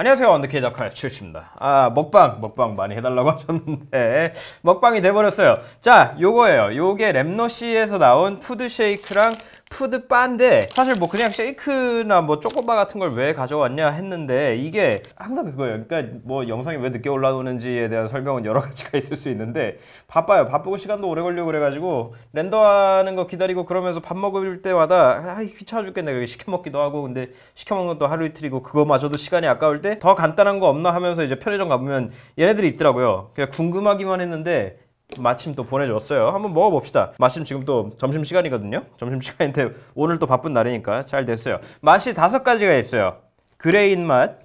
안녕하세요 언더케이지 아카 F77입니다 아 먹방 먹방 많이 해달라고 하셨는데 먹방이 돼버렸어요 자 요거예요 요게 랩노시에서 나온 푸드쉐이크랑 푸드바인데 사실 뭐 그냥 쉐이크나 뭐 초코바 같은 걸 왜 가져왔냐 했는데 이게 항상 그거예요 그러니까 뭐 영상이 왜 늦게 올라오는지에 대한 설명은 여러 가지가 있을 수 있는데 바빠요 바쁘고 시간도 오래 걸리고 그래가지고 렌더하는 거 기다리고 그러면서 밥 먹을 때마다 아 귀찮아 죽겠네 그게 시켜 먹기도 하고 근데 시켜 먹는 것도 하루 이틀이고 그거마저도 시간이 아까울 때 더 간단한 거 없나 하면서 이제 편의점 가보면 얘네들이 있더라고요 그냥 궁금하기만 했는데 마침 또 보내줬어요 한번 먹어봅시다 마침 지금 또 점심시간이거든요 점심시간인데 오늘 또 바쁜 날이니까 잘 됐어요 맛이 다섯 가지가 있어요 그레인 맛,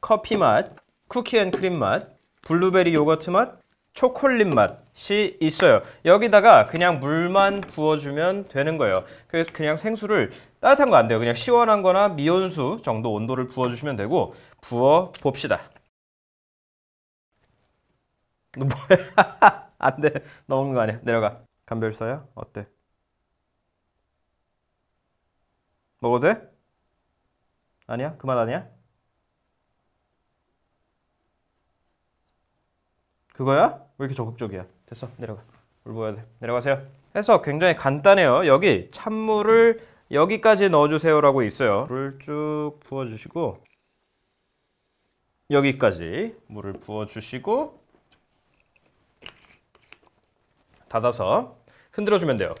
커피 맛, 쿠키 앤 크림 맛, 블루베리 요거트 맛, 초콜릿 맛이 있어요 여기다가 그냥 물만 부어주면 되는 거예요 그냥 래서그 생수를 따뜻한 거 안 돼요 그냥 시원한 거나 미온수 정도 온도를 부어주시면 되고 부어 봅시다 뭐야 안 돼. 넘은거 아니야. 내려가. 감별사야? 어때? 먹어도 돼? 아니야? 그맛 아니야? 그거야? 왜 이렇게 적극적이야? 됐어. 내려가. 울어야 돼. 내려가세요. 해서 굉장히 간단해요. 여기 찬물을 여기까지 넣어주세요라고 있어요. 물을 쭉 부어주시고 여기까지 물을 부어주시고 닫아서 흔들어주면 돼요.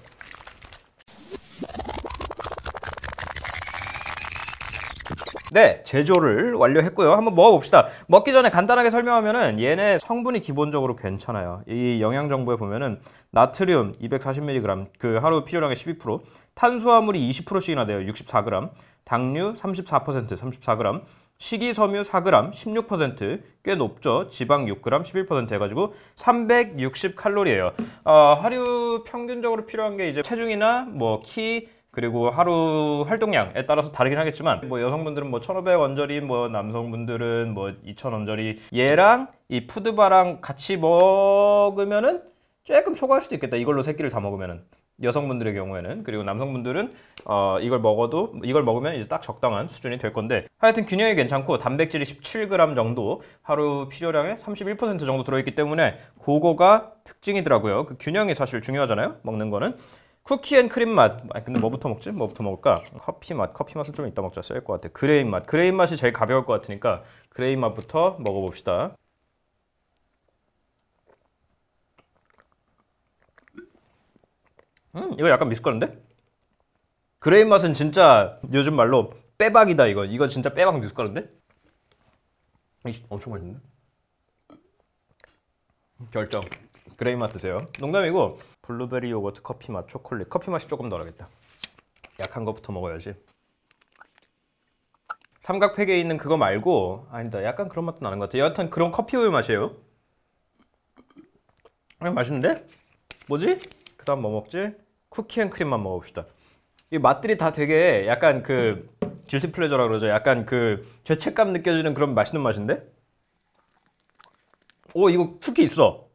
네, 제조를 완료했고요. 한번 먹어봅시다. 먹기 전에 간단하게 설명하면은 얘네 성분이 기본적으로 괜찮아요. 이 영양 정보에 보면은 나트륨 240mg, 그 하루 필요량의 12%, 탄수화물이 20%씩이나 돼요. 64g, 당류 34%, 34g, 식이섬유 4g 16%꽤 높죠. 지방 6g 11% 해가지고 360칼로리예요. 어, 하루 평균적으로 필요한 게 이제 체중이나 뭐 키 그리고 하루 활동량에 따라서 다르긴 하겠지만 뭐 여성분들은 뭐 1,500원짜리 뭐 남성분들은 뭐 2,000원짜리 얘랑 이 푸드바랑 같이 먹으면은 조금 초과할 수도 있겠다. 이걸로 새끼를다 먹으면은 여성분들의 경우에는 그리고 남성분들은 어, 이걸 먹어도 이걸 먹으면 이제 딱 적당한 수준이 될 건데 하여튼 균형이 괜찮고 단백질이 17g 정도 하루 필요량의 31% 정도 들어있기 때문에 그거가 특징이더라고요 그 균형이 사실 중요하잖아요 먹는 거는 쿠키 앤 크림 맛 아니, 근데 뭐부터 먹지? 뭐부터 먹을까? 커피 맛 커피 맛은 좀 이따 먹자 쓸것 같아 그레인 맛 그레인 맛이 제일 가벼울 것 같으니까 그레인 맛부터 먹어봅시다 음, 이거 약간 미숫가루인데? 그레이 맛은 진짜 요즘 말로 빼박이다 이거. 이거 진짜 빼박 미숫가루인데? 엄청 맛있는데? 결정. 그레이 맛 드세요. 농담이고 블루베리 요거트 커피 맛 초콜릿. 커피 맛이 조금 덜하겠다. 약한 것부터 먹어야지. 삼각팩에 있는 그거 말고 아니다 약간 그런 맛도 나는 것 같아 여하튼 그런 커피우유 맛이에요 그냥 음, 맛있는데? 뭐지? 그 다음 뭐 먹지? 쿠키앤크림만 먹읍시다이 맛들이 다 되게 약간 그 길티 플레저라 그러죠. 약간 그 죄책감 느껴지는 그런 맛있는 맛인데? 오 이거 쿠키 있어.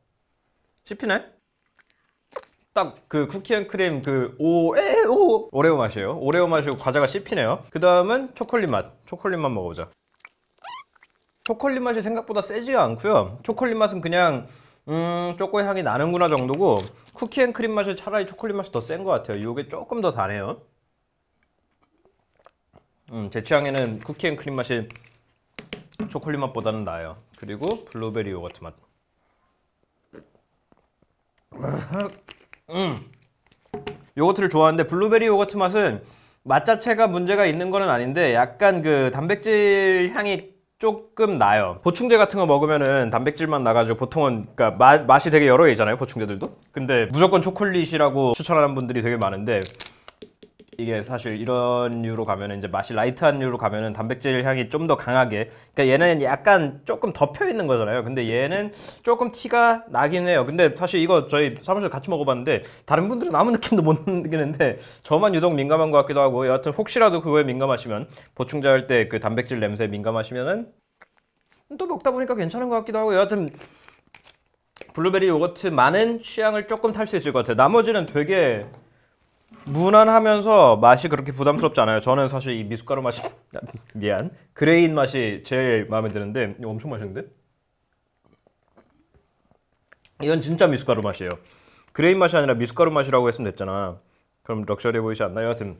씹히네? 딱 그 쿠키앤크림 그 오에오 그 오레오 맛이에요. 오레오 맛이고 과자가 씹히네요. 그 다음은 초콜릿 맛. 초콜릿만 먹어보자. 초콜릿 맛이 생각보다 세지가 않고요. 초콜릿 맛은 그냥 음 초코의 향이 나는구나 정도고 쿠키앤크림 맛이 차라리 초콜릿 맛이 더 센 것 같아요 요게 조금 더 다네요 음, 제 취향에는 쿠키앤크림 맛이 초콜릿 맛보다는 나아요 그리고 블루베리 요거트 맛 음. 요거트를 좋아하는데 블루베리 요거트 맛은 맛 자체가 문제가 있는 거는 아닌데 약간 그 단백질 향이 조금 나요. 보충제 같은 거 먹으면은 단백질만 나가지고 보통은 그러니까 마, 맛이 되게 여러 개 있잖아요. 보충제들도. 근데 무조건 초콜릿이라고 추천하는 분들이 되게 많은데 이게 사실 이런 유로 가면은 이제 맛이 라이트한 유로 가면은 단백질 향이 좀 더 강하게 그러니까 얘는 약간 조금 덮여 있는 거잖아요 근데 얘는 조금 티가 나긴 해요 근데 사실 이거 저희 사무실 같이 먹어봤는데 다른 분들은 아무 느낌도 못 느끼는데 저만 유독 민감한 것 같기도 하고 여하튼 혹시라도 그거에 민감하시면 보충제할 때 그 단백질 냄새에 민감하시면은 또 먹다 보니까 괜찮은 것 같기도 하고 여하튼 블루베리 요거트 많은 취향을 조금 탈 수 있을 것 같아요 나머지는 되게 무난하면서 맛이 그렇게 부담스럽지 않아요. 저는 사실 이 미숫가루 맛이 미안 그레인 맛이 제일 마음에 드는데 이거 엄청 맛있는데? 이건 진짜 미숫가루 맛이에요. 그레인 맛이 아니라 미숫가루 맛이라고 했으면 됐잖아. 그럼 럭셔리해 보이지 않나요? 하여튼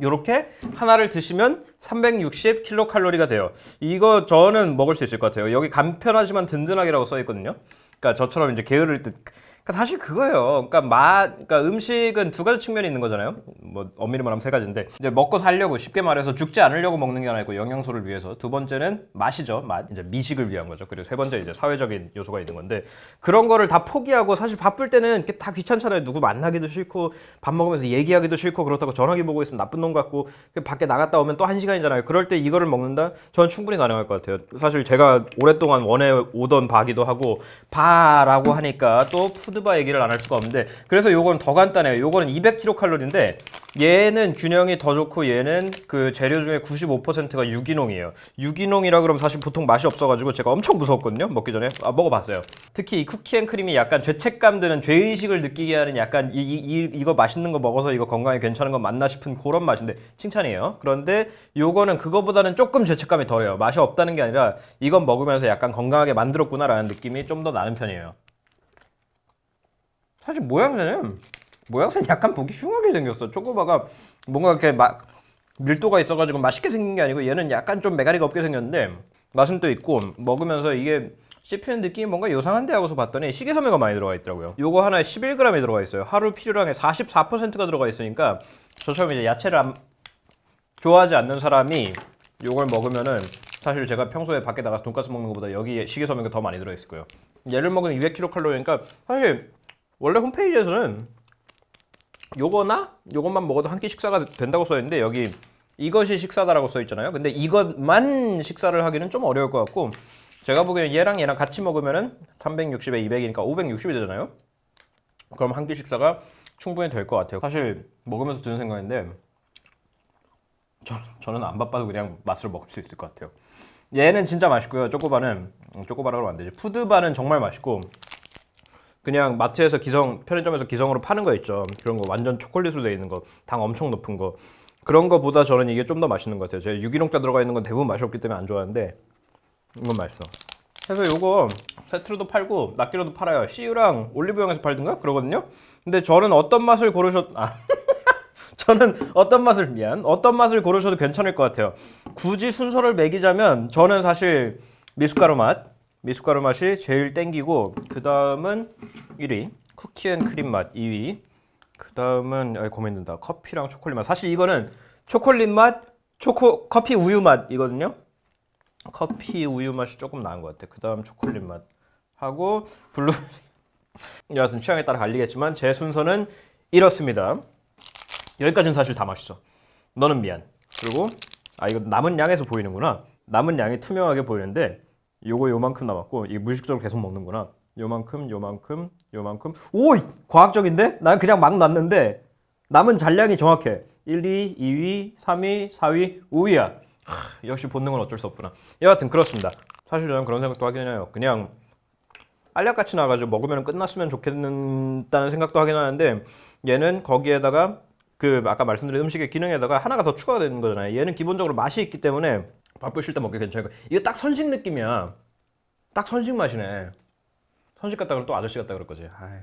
이렇게 하나를 드시면 360kcal가 돼요. 이거 저는 먹을 수 있을 것 같아요. 여기 간편하지만 든든하게라고 써 있거든요. 그러니까 저처럼 이제 게으를 듯 그러니까 사실 그거예요. 그러니까 맛, 그러니까 음식은 두 가지 측면이 있는 거잖아요. 뭐 엄밀히 말하면 세 가지인데 이제 먹고 살려고 쉽게 말해서 죽지 않으려고 먹는 게아니고 그 영양소를 위해서 두 번째는 맛이죠. 맛 이제 미식을 위한 거죠. 그리고 세 번째 이제 사회적인 요소가 있는 건데 그런 거를 다 포기하고 사실 바쁠 때는 이렇게 다 귀찮잖아요. 누구 만나기도 싫고 밥 먹으면서 얘기하기도 싫고 그렇다고 전화기 보고 있으면 나쁜 놈 같고 그 밖에 나갔다 오면 또 한 시간이잖아요. 그럴 때 이거를 먹는다? 저는 충분히 가능할 것 같아요. 사실 제가 오랫동안 원해 오던 바기도 하고 바라고 하니까 또푸 푸드바 얘기를 안 할 수가 없는데 그래서 요는더 간단해요. 요거는 200kcal인데 얘는 균형이 더 좋고 얘는 그 재료 중에 95%가 유기농이에요. 유기농이라 그러면 사실 보통 맛이 없어가지고 제가 엄청 무서웠거든요. 먹기 전에 아, 먹어봤어요. 특히 이 쿠키앤크림이 약간 죄책감 드는 죄의식을 느끼게 하는 약간 이, 이, 이, 거 맛있는 거 먹어서 이거 건강에 괜찮은 거 맞나 싶은 그런 맛인데 칭찬이에요. 그런데 요거는 그거보다는 조금 죄책감이 덜해요. 맛이 없다는 게 아니라 이건 먹으면서 약간 건강하게 만들었구나라는 느낌이 좀 더 나는 편이에요. 사실 모양새는 모양새는 약간 보기 흉하게 생겼어. 초코바가 뭔가 이렇게 막 밀도가 있어가지고 맛있게 생긴 게 아니고 얘는 약간 좀 메가리가 없게 생겼는데 맛은 또 있고 먹으면서 이게 씹히는 느낌이 뭔가 요상한데 하고서 봤더니 식이섬유가 많이 들어가 있더라고요 요거 하나에 11g이 들어가 있어요 하루 필요량의 44%가 들어가 있으니까 저처럼 이제 야채를 안, 좋아하지 않는 사람이 요걸 먹으면은 사실 제가 평소에 밖에 나가서 돈까스 먹는 것보다 여기 에 식이섬유가 더 많이 들어있을 거예요 얘를 먹으면 200kcal니까 사실 원래 홈페이지에서는 요거나 요것만 먹어도 한 끼 식사가 된다고 써있는데 여기 이것이 식사다라고 써있잖아요 근데 이것만 식사를 하기는 좀 어려울 것 같고 제가 보기에는 얘랑 얘랑 같이 먹으면은 360에 200이니까 560이 되잖아요 그럼 한 끼 식사가 충분히 될 것 같아요 사실 먹으면서 드는 생각인데 저, 저는 안 바빠도 그냥 맛을 먹을 수 있을 것 같아요 얘는 진짜 맛있고요 초코바는 음, 초코바라고 하면 안 되지 푸드바는 정말 맛있고 그냥 마트에서 기성 편의점에서 기성으로 파는 거 있죠 그런 거 완전 초콜릿으로 돼 있는 거 당 엄청 높은 거 그런 거보다 저는 이게 좀 더 맛있는 것 같아요 제가 유기농자 들어가 있는 건 대부분 맛이 없기 때문에 안 좋아하는데 이건 맛있어 그래서 요거 세트로도 팔고 낱개로도 팔아요 씨유랑 올리브영에서 팔던가 그러거든요 근데 저는 어떤 맛을 고르셨... 아 저는 어떤 맛을 미안 어떤 맛을 고르셔도 괜찮을 것 같아요 굳이 순서를 매기자면 저는 사실 미숫가루 맛 미숫가루 맛이 제일 땡기고 그 다음은 1위 쿠키앤크림 맛 2위 그 다음은 고민된다 커피랑 초콜릿 맛 사실 이거는 초콜릿 맛 초코 커피 우유 맛이거든요 커피 우유 맛이 조금 나은 것 같아 그 다음 초콜릿 맛 하고 블루베리 여하튼 취향에 따라 갈리겠지만 제 순서는 이렇습니다 여기까지는 사실 다 맛있어 너는 미안 그리고 아 이거 남은 양에서 보이는구나 남은 양이 투명하게 보이는데 요거 요만큼 남았고 이게 무의식적으로 계속 먹는구나. 요만큼 요만큼 요만큼 오! 과학적인데? 난 그냥 막 났는데 남은 잔량이 정확해. 1위, 2위, 3위, 4위, 5위야. 하, 역시 본능은 어쩔 수 없구나. 여하튼 그렇습니다. 사실 저는 그런 생각도 하긴 해요. 그냥 알약같이 나가지고 먹으면 끝났으면 좋겠다는 생각도 하긴 하는데 얘는 거기에다가 그 아까 말씀드린 음식의 기능에다가 하나가 더 추가가 되는 거잖아요. 얘는 기본적으로 맛이 있기 때문에 바쁘실 때 먹기 괜찮고 이거 딱 선식 느낌이야 딱 선식 맛이네 선식 같다 그러면 또 아저씨 같다 그럴 거지 아이.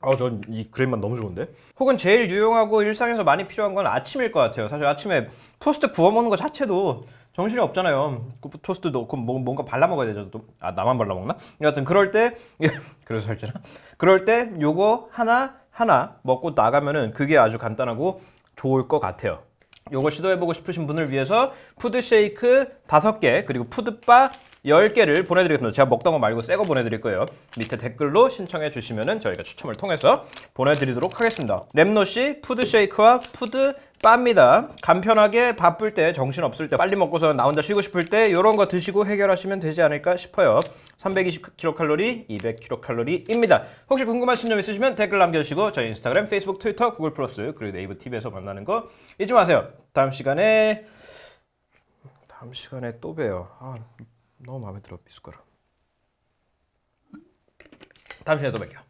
아, 전이 그레인 맛 너무 좋은데? 혹은 제일 유용하고 일상에서 많이 필요한 건 아침일 것 같아요. 사실 아침에 토스트 구워 먹는 것 자체도 정신이 없잖아요. 토스트 넣고 뭐, 뭔가 발라 먹어야 되죠. 또. 아, 나만 발라 먹나? 여하튼 그럴 때 그래서 살찌나? 그럴 때 요거 하나 하나 먹고 나가면은 그게 아주 간단하고 좋을 것 같아요. 요걸 시도해보고 싶으신 분을 위해서 푸드쉐이크 5개 그리고 푸드바 10개를 보내드리겠습니다 제가 먹던 거 말고 새거 보내드릴 거예요 밑에 댓글로 신청해 주시면 은 저희가 추첨을 통해서 보내드리도록 하겠습니다 랩노시 푸드쉐이크와 푸드 바입니다 간편하게 바쁠 때 정신없을 때 빨리 먹고서 나 혼자 쉬고 싶을 때 이런 거 드시고 해결하시면 되지 않을까 싶어요 320kcal, 200kcal입니다. 혹시 궁금하신 점 있으시면 댓글 남겨주시고 저희 인스타그램, 페이스북, 트위터, 구글 플러스 그리고 네이버 TV에서 만나는 거 잊지 마세요. 다음 시간에 다음 시간에 또 봬요. 아 너무 마음에 들어 미숫가루. 다음 시간에 또 뵐게요.